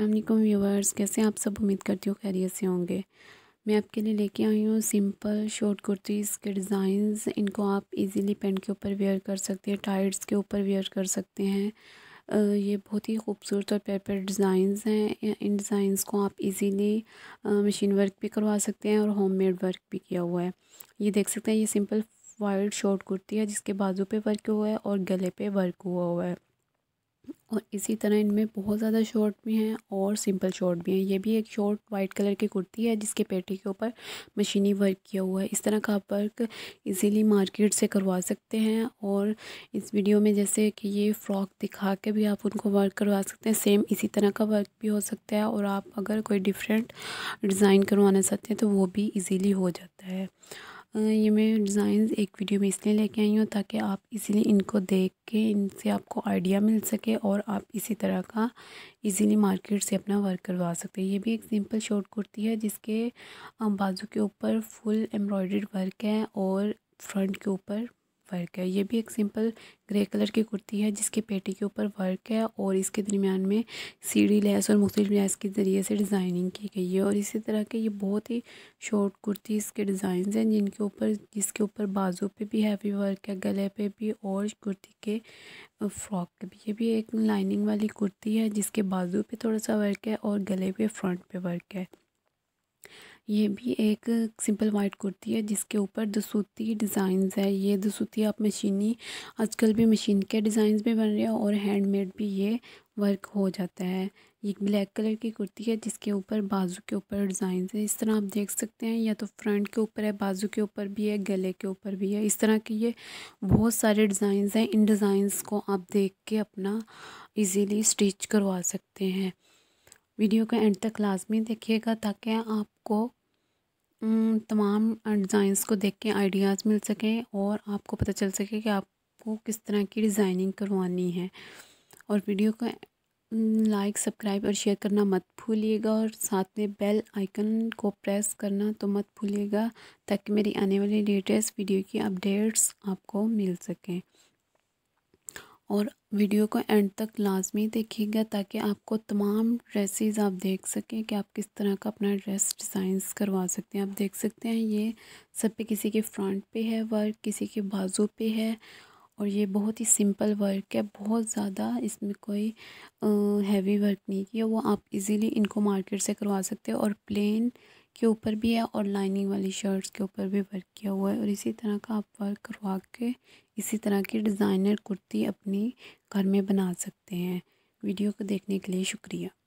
अल्लाम व्यूवर्स कैसे आप सब उम्मीद करती हूँ खैरियत से होंगे मैं आपके लिए लेके आई हूँ सिंपल शॉर्ट कुर्तीज़ के डिज़ाइंस इनको आप इजीली पेंट के ऊपर वेयर कर सकते हैं टाइट्स के ऊपर वेयर कर सकते हैं ये बहुत ही खूबसूरत और पेपर डिज़ाइंस हैं इन डिज़ाइंस को आप इजीली मशीन वर्क भी करवा सकते हैं और होममेड वर्क भी किया हुआ है ये देख सकते हैं ये सिंपल वाइट शॉर्ट कुर्ती है जिसके बाजू पे वर्क हुआ है और गले पे वर्क हुआ हुआ है और इसी तरह इनमें बहुत ज़्यादा शॉर्ट भी हैं और सिंपल शॉर्ट भी हैं ये भी एक शॉर्ट वाइट कलर की कुर्ती है जिसके पेटी के ऊपर मशीनी वर्क किया हुआ है इस तरह का आप वर्क इजीली मार्केट से करवा सकते हैं और इस वीडियो में जैसे कि ये फ़्रॉक दिखा के भी आप उनको वर्क करवा सकते हैं सेम इसी तरह का वर्क भी हो सकता है और आप अगर कोई डिफरेंट डिज़ाइन करवाना चाहते हैं तो वो भी ईज़िली हो जाता है ये मैं डिज़ाइन एक वीडियो में इसलिए लेके आई हूँ ताकि आप इजीली इनको देख के इनसे आपको आइडिया मिल सके और आप इसी तरह का इजीली मार्केट से अपना वर्क करवा सकते हैं ये भी एक सिंपल शॉर्ट कुर्ती है जिसके बाजू के ऊपर फुल एम्ब्रॉयड वर्क है और फ्रंट के ऊपर वर्क है ये भी एक सिंपल ग्रे कलर की कुर्ती है जिसके पेटी के ऊपर वर्क है और इसके दरमियान में सीढ़ी लेस और मुख्त लेस के ज़रिए से डिज़ाइनिंग की गई है और इसी तरह के ये बहुत ही शॉर्ट कुर्ती इसके डिज़ाइन हैं जिनके ऊपर जिसके ऊपर बाजू पे भी हैवी वर्क है गले पे भी और कुर्ती के फ्रॉक पे भी ये भी एक लाइनिंग वाली कुर्ती है जिसके बाजू पर थोड़ा सा वर्क है और गले पे फ्रंट पर वर्क है ये भी एक सिंपल वाइट कुर्ती है जिसके ऊपर दसूती डिज़ाइंस है ये दसूती आप मशीनी आजकल भी मशीन के डिज़ाइंस भी बन रहे हैं और हैंडमेड भी ये वर्क हो जाता है ये ब्लैक कलर की कुर्ती है जिसके ऊपर बाजू के ऊपर डिज़ाइन है इस तरह आप देख सकते हैं या तो फ्रंट के ऊपर है बाजू के ऊपर भी है गले के ऊपर भी है इस तरह के ये बहुत सारे डिज़ाइंस हैं इन डिज़ाइंस को आप देख के अपना इजीली स्टिच करवा सकते हैं वीडियो को एंड तक लाजमी देखिएगा ताकि आपको तमाम डिज़ाइंस को देख के आइडियाज़ मिल सकें और आपको पता चल सके कि आपको किस तरह की डिज़ाइनिंग करवानी है और वीडियो को लाइक सब्सक्राइब और शेयर करना मत भूलिएगा और साथ में बेल आइकन को प्रेस करना तो मत भूलिएगा ताकि मेरी आने वाली लेटेस्ट वीडियो की अपडेट्स आपको मिल सकें और वीडियो को एंड तक लाजमी देखिएगा ताकि आपको तमाम ड्रेसेस आप देख सकें कि आप किस तरह का अपना ड्रेस डिज़ाइंस करवा सकते हैं आप देख सकते हैं ये सब पे किसी के फ्रंट पे है वर्क किसी के बाजू पे है और ये बहुत ही सिंपल वर्क है बहुत ज़्यादा इसमें कोई हैवी वर्क नहीं किया वो आप इजीली इनको मार्केट से करवा सकते हैं और प्लेन के ऊपर भी है और लाइनिंग वाली शर्ट्स के ऊपर भी वर्क किया हुआ है और इसी तरह का आप वर्क करवा के इसी तरह की डिज़ाइनर कुर्ती अपने घर में बना सकते हैं वीडियो को देखने के लिए शुक्रिया